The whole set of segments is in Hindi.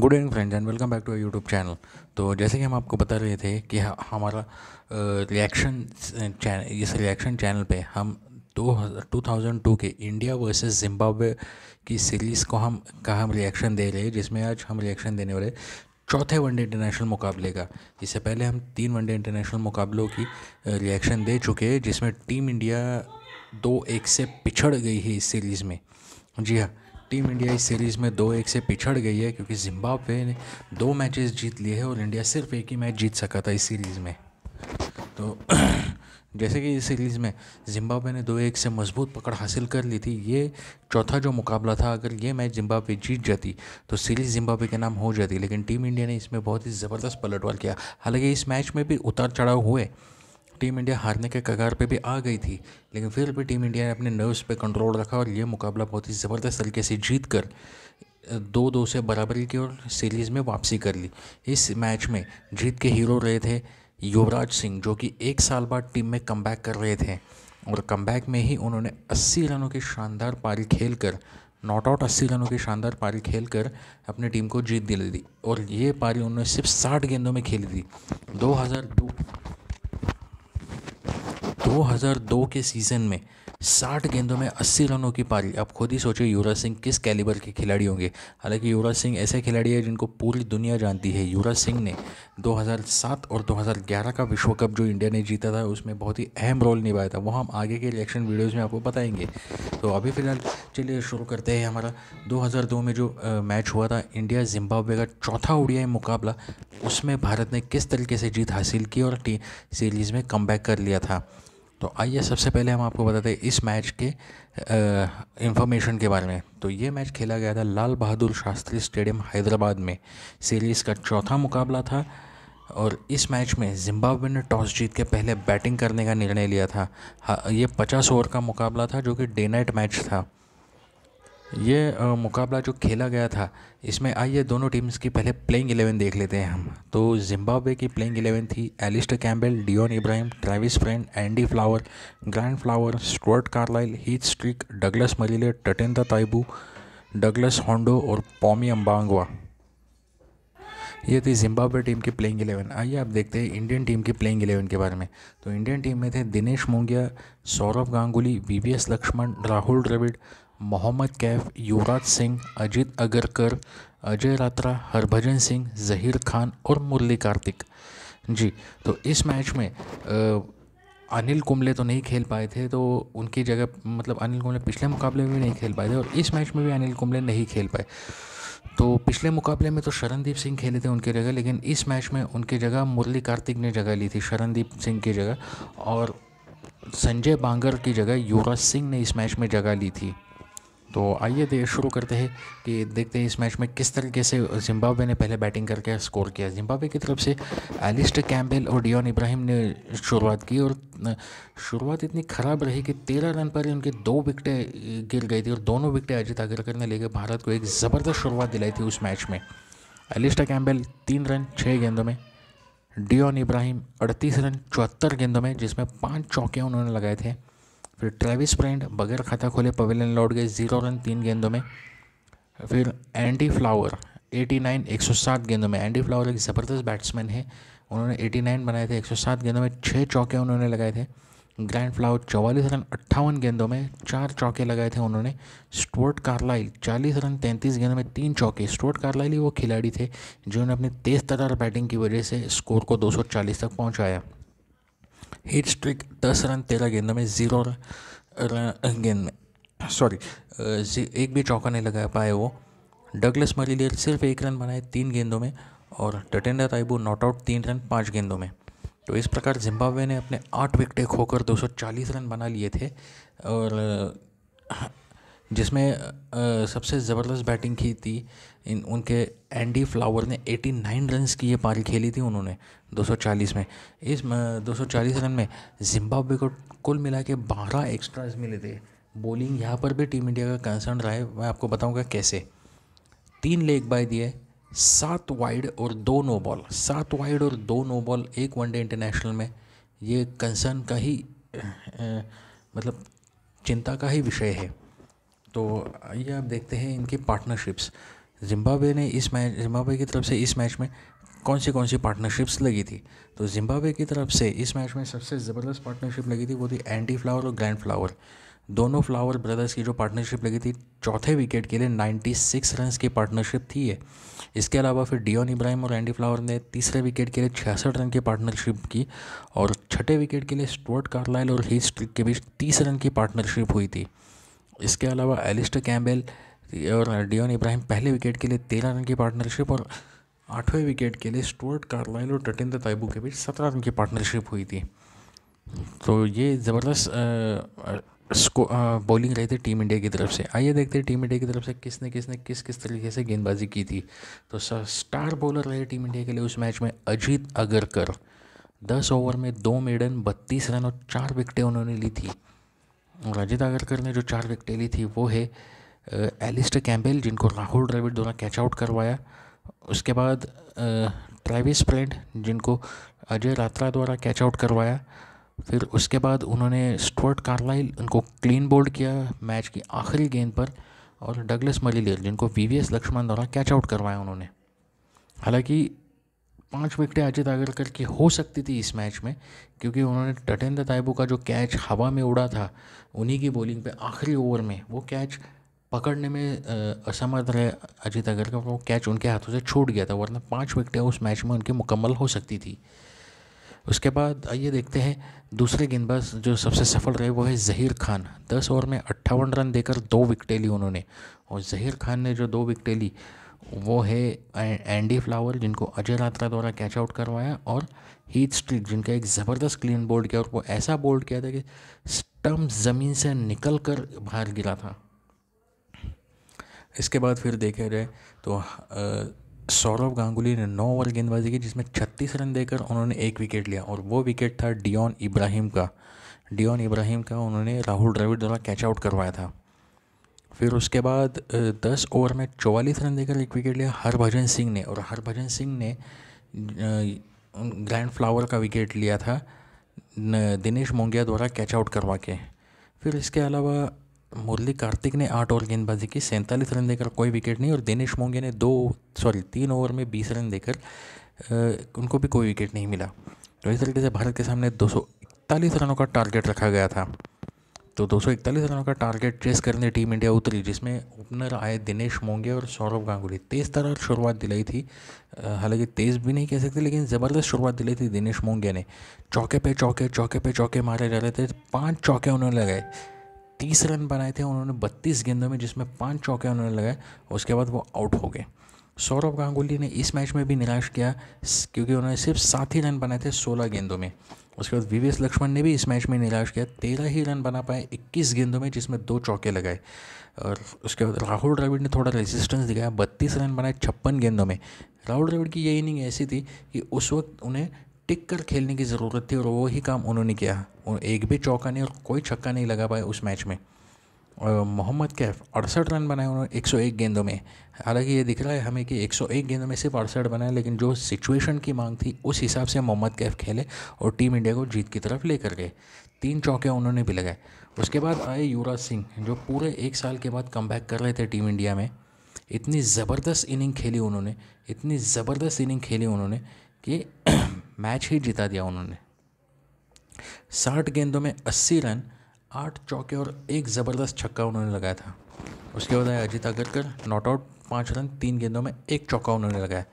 good evening friends and welcome back to YouTube channel तो जैसे कि हम आपको बता रहे थे कि हमारा रिएक्शन चैनल इस रिएक्शन चैनल पे हम दो टू थाउजेंड टू के इंडिया वर्सेस जिम्बाब्वे की सीरीज़ को हम का हम रिएक्शन दे रहे हैं जिसमें आज हम रिएक्शन देने वाले चौथे वनडे इंटरनेशनल मुकाबले का इससे पहले हम तीन वनडे इंटरनेशनल मुकाबलों की रिएक्शन दे चुके हैं जिसमें टीम इंडिया दो एक से पिछड़ गई है इस सीरीज़ में जी हाँ टीम इंडिया इस सीरीज़ में दो एक से पिछड़ गई है क्योंकि जिम्बाब्वे ने दो मैचेस जीत लिए हैं और इंडिया सिर्फ एक ही मैच जीत सका था इस सीरीज़ में तो जैसे कि इस सीरीज़ में जिम्बाब्वे ने दो एक से मजबूत पकड़ हासिल कर ली थी ये चौथा जो मुकाबला था अगर ये मैच जिम्बाब्वे जीत जाती तो सीरीज़ जिम्बाब्वे के नाम हो जाती लेकिन टीम इंडिया ने इसमें बहुत ही ज़बरदस्त पलटवार किया हालांकि इस मैच में भी उतार चढ़ाव हुए टीम इंडिया हारने के कगार पे भी आ गई थी लेकिन फिर भी टीम इंडिया ने अपने नर्व्स पे कंट्रोल रखा और ये मुकाबला बहुत ही ज़बरदस्त तरीके से जीत कर दो दो से बराबरी की और सीरीज़ में वापसी कर ली इस मैच में जीत के हीरो रहे थे युवराज सिंह जो कि एक साल बाद टीम में कम कर रहे थे और कम में ही उन्होंने अस्सी रनों की शानदार पारी खेल कर नॉट आउट अस्सी रनों की शानदार पारी खेल कर अपनी टीम को जीत दिला दी और ये पारी उन्होंने सिर्फ साठ गेंदों में खेली थी दो हज़ार दो 2002 के सीज़न में 60 गेंदों में 80 रनों की पारी आप खुद ही सोचिए युवराज सिंह किस कैलिबर के खिलाड़ी होंगे हालांकि युवराज सिंह ऐसे खिलाड़ी हैं जिनको पूरी दुनिया जानती है युवराज सिंह ने 2007 और 2011 का विश्व कप जो इंडिया ने जीता था उसमें बहुत ही अहम रोल निभाया था वो हम आगे के रिएक्शन वीडियोज़ में आपको बताएंगे तो अभी फ़िलहाल चलिए शुरू करते हैं हमारा दो में जो मैच हुआ था इंडिया जिम्बाब्वे का चौथा उड़िया मुकाबला उसमें भारत ने किस तरीके से जीत हासिल की और टीम सीरीज़ में कम कर लिया था तो आइए सबसे पहले हम आपको बताते हैं इस मैच के इंफॉर्मेशन के बारे में तो ये मैच खेला गया था लाल बहादुर शास्त्री स्टेडियम हैदराबाद में सीरीज़ का चौथा मुकाबला था और इस मैच में जिम्बाब्वे ने टॉस जीत के पहले बैटिंग करने का निर्णय लिया था ये पचास ओवर का मुकाबला था जो कि डे नाइट मैच था ये मुकाबला जो खेला गया था इसमें आइए दोनों टीम्स की पहले प्लेइंग एलेवन देख लेते हैं हम तो जिम्बाब्वे की प्लेइंग एलेवन थी Alistair Campbell Dion Ebrahim Travis Friend Andy Flower Grant Flower Stuart Carlisle Heath Streak Douglas Marillier Tatenda Taibu Douglas Hondo और पॉमी अम्बांगवा ये थी जिम्बाब्वे टीम की प्लेइंग एलेवन आइए आप देखते हैं इंडियन टीम की प्लेइंग एलेवन के बारे में तो इंडियन टीम में थे दिनेश मुंगिया सौरभ गांगुली वी लक्ष्मण राहुल द्रविड़ मोहम्मद कैफ युवराज सिंह अजीत अगरकर अजय रात्रा हरभजन सिंह जहीर खान और मुरली कार्तिक जी तो इस मैच में आ, अनिल कुंबले तो नहीं खेल पाए थे तो उनकी जगह मतलब अनिल कुंबले पिछले मुकाबले में भी नहीं खेल पाए थे और इस मैच में भी अनिल कुंबले नहीं खेल पाए तो पिछले मुकाबले में तो शरणदीप सिंह खेले थे उनकी जगह लेकिन इस मैच में उनकी जगह मुरली कार्तिक ने जगह ली थी शरणदीप सिंह की जगह और संजय बांगर की जगह युवराज सिंह ने इस मैच में जगह ली थी तो आइए देर शुरू करते हैं कि देखते हैं इस मैच में किस तरीके से जिम्बाब्वे ने पहले बैटिंग करके स्कोर किया जिम्बाब्वे की तरफ से एलिस्ट कैम्बेल और डियोन इब्राहिम ने शुरुआत की और शुरुआत इतनी ख़राब रही कि तेरह रन पर उनके दो विकटें गिर गई थी और दोनों विकटें अजित आगरकर ने लेकर भारत को एक ज़बरदस्त शुरुआत दिलाई थी उस मैच में एलिस्टा कैम्बेल तीन रन छः गेंदों में डियोन इब्राहिम अड़तीस रन चौहत्तर गेंदों में जिसमें पाँच चौके उन्होंने लगाए थे फिर ट्रेविस ब्रांड बगैर खाता खोले पवेलियन लौट गए जीरो रन तीन गेंदों में फिर एंडी फ्लावर 89 107 गेंदों में एंडी फ्लावर एक ज़बरदस्त बैट्समैन है उन्होंने 89 बनाए थे 107 गेंदों में छः चौके उन्होंने लगाए थे ग्रैंड फ्लावर चौवालीस रन अट्ठावन गेंदों में चार चौके लगाए थे उन्होंने स्टोर्ट कार्लाइल चालीस रन तैंतीस गेंदों में तीन चौके स्टोर्ट कार्लाइल ही वो खिलाड़ी थे जिन्होंने अपनी तेज़ तरार बैटिंग की वजह से स्कोर को 240 तक पहुंचाया हीट स्ट्रिक दस रन तेरह गेंदों में ज़ीरो गेंद में सॉरी एक भी चौका नहीं लगा पाए वो डगलस मरीलियर सिर्फ एक रन बनाए तीन गेंदों में और टटेंडर राइबू नॉट आउट तीन रन पाँच गेंदों में तो इस प्रकार जिम्बाब्वे ने अपने आठ विकटें खोकर 240 रन बना लिए थे और जिसमें सबसे ज़बरदस्त बैटिंग की थी इन उनके एंडी फ्लावर ने 89 रन की ये पारी खेली थी उन्होंने 240 में इस 240 रन में जिम्बाब्वे को कुल मिला के बारह एक्स्ट्राज मिले थे बॉलिंग यहाँ पर भी टीम इंडिया का कंसर्न रहा है मैं आपको बताऊँगा कैसे तीन लेग बाय दिए सात वाइड और दो नो बॉल सात वाइड और दो नो बॉल एक वनडे इंटरनेशनल में ये कंसर्न का ही मतलब चिंता का ही विषय है तो आइए आप देखते हैं इनकी पार्टनरशिप्स जिम्बाब्वे ने इस मैच जिम्बाब्वे की तरफ से इस मैच में कौन सी कौन सी पार्टनरशिप्स लगी थी तो जिम्बाब्वे की तरफ से इस मैच में सबसे ज़बरदस्त पार्टनरशिप लगी थी वो थी एंटी फ्लावर और ग्रैंड फ्लावर दोनों फ्लावर ब्रदर्स की जो पार्टनरशिप लगी थी चौथे विकेट के लिए 96 रन की पार्टनरशिप थी है इसके अलावा फिर डियोन इब्राहिम और एंडी फ्लावर ने तीसरे विकेट के लिए छियासठ रन की पार्टनरशिप की और छठे विकेट के लिए स्टुअर्ट कार्लाइल और स्ट्रिक के बीच तीस रन की पार्टनरशिप हुई थी इसके अलावा एलिस्टर कैम्बेल और डियोन इब्राहिम पहले विकेट के लिए तेरह रन की पार्टनरशिप और आठवें विकेट के लिए स्टुअर्ट कार्लाइल और टटिंदर ताइबू के बीच सत्रह रन की पार्टनरशिप हुई थी तो ये ज़बरदस्त स्को बॉलिंग रही थी टीम इंडिया की तरफ से आइए देखते हैं टीम इंडिया की तरफ से किसने किसने किस किस तरीके से गेंदबाजी की थी तो स्टार बॉलर रहे टीम इंडिया के लिए उस मैच में अजीत अगरकर दस ओवर में दो मेडन बत्तीस रन और चार विकटें उन्होंने ली थी रजित आगरकर ने जो चार विकटें ली थी वो है एलिस्ट कैम्बेल जिनको राहुल द्रविड़ द्वारा कैच आउट करवाया उसके बाद ट्रेविस फ्रेंड जिनको अजय रात्रा द्वारा कैच आउट करवाया फिर उसके बाद उन्होंने स्टुअर्ट कार्लाइल उनको क्लीन बोल्ड किया मैच की आखिरी गेंद पर और डगलस मलिलियर जिनको वी लक्ष्मण द्वारा कैच आउट करवाया उन्होंने हालांकि पांच विकटें अजित आगरकर की हो सकती थी इस मैच में क्योंकि उन्होंने टटेंद्र ताइबू का जो कैच हवा में उड़ा था उन्हीं की बॉलिंग पे आखिरी ओवर में वो कैच पकड़ने में असमर्थ रहे अजीत अगरकर वो कैच उनके हाथों से छूट गया था वरना पाँच विकटें उस मैच में उनकी मुकम्मल हो सकती थी उसके बाद आइए देखते हैं दूसरे गेंदबाज जो सबसे सफल रहे वो है जहीर खान दस ओवर में अट्ठावन रन देकर दो विकटें ली उन्होंने और जहीर खान ने जो दो विकटें ली वो है एंडी फ्लावर जिनको अजय रात्रा द्वारा कैच आउट करवाया और हीट स्ट्रिक जिनका एक ज़बरदस्त क्लीन बोल्ड किया और वो ऐसा बोल्ड किया था कि स्टम्प ज़मीन से निकल कर बाहर गिरा था इसके बाद फिर देखे जाए तो सौरभ गांगुली ने नौ ओवर गेंदबाजी की जिसमें छत्तीस रन देकर उन्होंने एक विकेट लिया और वो विकेट था डियन इब्राहिम का डियन इब्राहिम का उन्होंने राहुल द्रविड़ द्वारा कैच आउट करवाया था फिर उसके बाद दस ओवर में चौवालीस रन देकर एक विकेट लिया हरभजन सिंह ने और हरभजन सिंह ने ग्रैंड फ्लावर का विकेट लिया था दिनेश मोंगिया द्वारा कैच आउट करवा के फिर इसके अलावा मुरली कार्तिक ने आठ ओवर गेंदबाजी की सैंतालीस रन देकर कोई विकेट नहीं और दिनेश मोंगिया ने दो सॉरी तीन ओवर में बीस रन देकर उनको भी कोई विकेट नहीं मिला तो इस तरीके से भारत के सामने दो रनों का टारगेट रखा गया था तो दो रनों का टारगेट चेस करने टीम इंडिया उतरी जिसमें ओपनर आए दिनेश मोंगे और सौरभ गांगुली तेज़ तरह शुरुआत दिलाई थी हालांकि तेज़ भी नहीं कह सकते लेकिन ज़बरदस्त शुरुआत दिलाई थी दिनेश मोंगे ने चौके पे चौके चौके पे चौके मारे जा रहे थे पाँच चौके उन्होंने लगाए तीस रन बनाए थे उन्होंने बत्तीस गेंदों में जिसमें पाँच चौके उन्होंने लगाए उसके बाद वो आउट हो गए सौरभ गांगुली ने इस मैच में भी निराश किया क्योंकि उन्होंने सिर्फ सात ही रन बनाए थे सोलह गेंदों में उसके बाद वीवीएस लक्ष्मण ने भी इस मैच में निराश किया तेरह ही रन बना पाए इक्कीस गेंदों में जिसमें दो चौके लगाए और उसके बाद राहुल द्रविड़ ने थोड़ा रेजिस्टेंस दिखाया बत्तीस रन बनाए छप्पन गेंदों में राहुल द्रविड़ की ये इनिंग ऐसी थी कि उस वक्त उन्हें टिक कर खेलने की ज़रूरत थी और वही काम उन्होंने किया एक भी चौका नहीं और कोई छक्का नहीं लगा पाया उस मैच में मोहम्मद कैफ अड़सठ रन बनाए उन्होंने 101 गेंदों में हालांकि ये दिख रहा है हमें कि 101 गेंदों में सिर्फ अड़सठ बनाए लेकिन जो सिचुएशन की मांग थी उस हिसाब से मोहम्मद कैफ खेले और टीम इंडिया को जीत की तरफ लेकर गए तीन चौके उन्होंने भी लगाए उसके बाद आए युवराज सिंह जो पूरे एक साल के बाद कम कर रहे थे टीम इंडिया में इतनी ज़बरदस्त इनिंग खेली उन्होंने इतनी ज़बरदस्त इनिंग खेली उन्होंने कि मैच ही जिता दिया उन्होंने साठ गेंदों में अस्सी रन आठ चौके और एक ज़बरदस्त छक्का उन्होंने लगाया था उसके बाद आया अजीत अगरकर नॉट आउट पाँच रन तीन गेंदों में एक चौका उन्होंने लगाया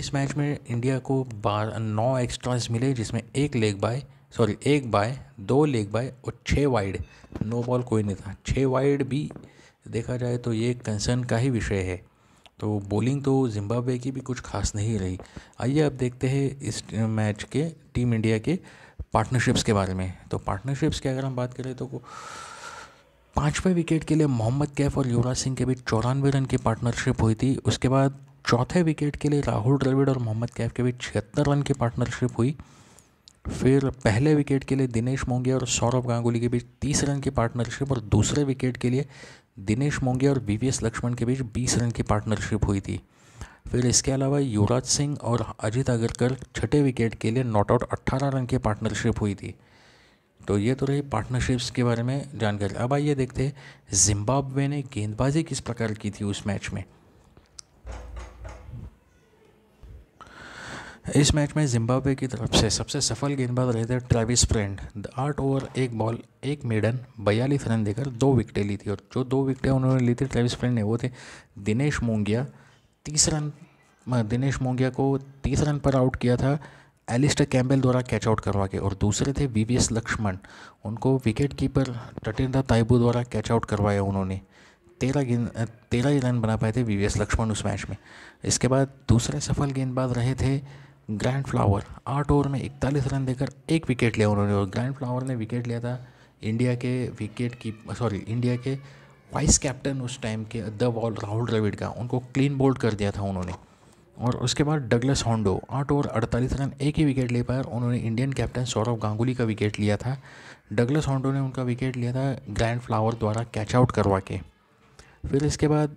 इस मैच में इंडिया को बारह नौ एक्स्ट्रास मिले जिसमें एक लेग बाय सॉरी एक बाय दो लेग बाय और छः वाइड नो बॉल कोई नहीं था छः वाइड भी देखा जाए तो ये कंसर्न का ही विषय है तो बॉलिंग तो जिम्बाब्वे की भी कुछ खास नहीं रही आइए अब देखते हैं इस मैच के टीम इंडिया के पार्टनरशिप्स के बारे में तो पार्टनरशिप्स की अगर हम बात करें तो पाँचवें विकेट के लिए मोहम्मद कैफ और युवराज सिंह के बीच चौरानवे रन की पार्टनरशिप हुई थी उसके बाद चौथे विकेट के लिए राहुल द्रविड़ और मोहम्मद कैफ के बीच छिहत्तर रन की पार्टनरशिप हुई फिर पहले विकेट के लिए दिनेश मोंगिया और सौरभ गांगुली के बीच तीस रन की पार्टनरशिप और दूसरे विकेट के लिए दिनेश मोंगिया और वी लक्ष्मण के बीच बीस रन की पार्टनरशिप हुई थी फिर इसके अलावा युवराज सिंह और अजीत अगरकर छठे विकेट के लिए नॉट आउट अट्ठारह रन की पार्टनरशिप हुई थी तो ये तो रही पार्टनरशिप्स के बारे में जानकारी अब आइए देखते हैं जिम्बाब्वे ने गेंदबाजी किस प्रकार की थी उस मैच में इस मैच में जिम्बाब्वे की तरफ से सबसे सफल गेंदबाज रहे थे ट्रेविस फ्रेंड आठ ओवर एक बॉल एक मेडन बयालीस रन देकर दो विकटें ली थी और जो दो विकटें उन्होंने ली थी ट्रेविस फ्रेंड ने वो थे दिनेश मोंगिया तीस रन दिनेश मोंगिया को तीस रन पर आउट किया था एलिस्टर कैम्बेल द्वारा कैच आउट करवा के और दूसरे थे वी लक्ष्मण उनको विकेट कीपर रटिंद्र ताइबू द्वारा कैच आउट करवाया उन्होंने तेरह गेंद तेरह ही रन बना पाए थे वी लक्ष्मण उस मैच में इसके बाद दूसरे सफल गेंदबाज रहे थे ग्रैंड फ्लावर आठ ओवर में इकतालीस रन देकर एक विकेट लिया उन्होंने और ग्रैंड फ्लावर ने विकेट लिया था इंडिया के विकेट की सॉरी इंडिया के वाइस कैप्टन उस टाइम के द बॉल राहुल द्रविड़ का उनको क्लीन बोल्ड कर दिया था उन्होंने और उसके बाद डगलस होंडो आठ ओवर अड़तालीस रन एक ही विकेट ले पाया उन्होंने इंडियन कैप्टन सौरव गांगुली का विकेट लिया था डगलस होंडो ने उनका विकेट लिया था ग्रैंड फ्लावर द्वारा कैच आउट करवा के फिर इसके बाद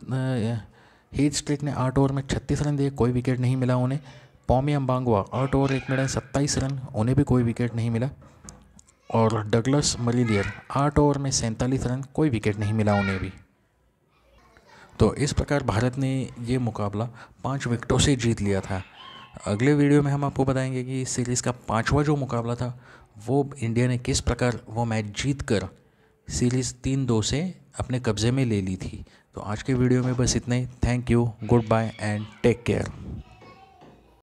हीथ स्ट्रिक ने आठ ओवर में छत्तीस रन दिए कोई विकेट नहीं मिला उन्हें पॉमी अम्बांगवा आठ ओवर एक में सत्ताईस रन उन्हें भी कोई विकेट नहीं मिला और डगलस मलिलियर आठ ओवर में सैंतालीस रन कोई विकेट नहीं मिला उन्हें भी तो इस प्रकार भारत ने ये मुकाबला पाँच विकेटों से जीत लिया था अगले वीडियो में हम आपको बताएंगे कि सीरीज़ का पाँचवा जो मुकाबला था वो इंडिया ने किस प्रकार वो मैच जीत कर सीरीज़ तीन दो से अपने कब्ज़े में ले ली थी तो आज के वीडियो में बस इतना ही thank you goodbye and take care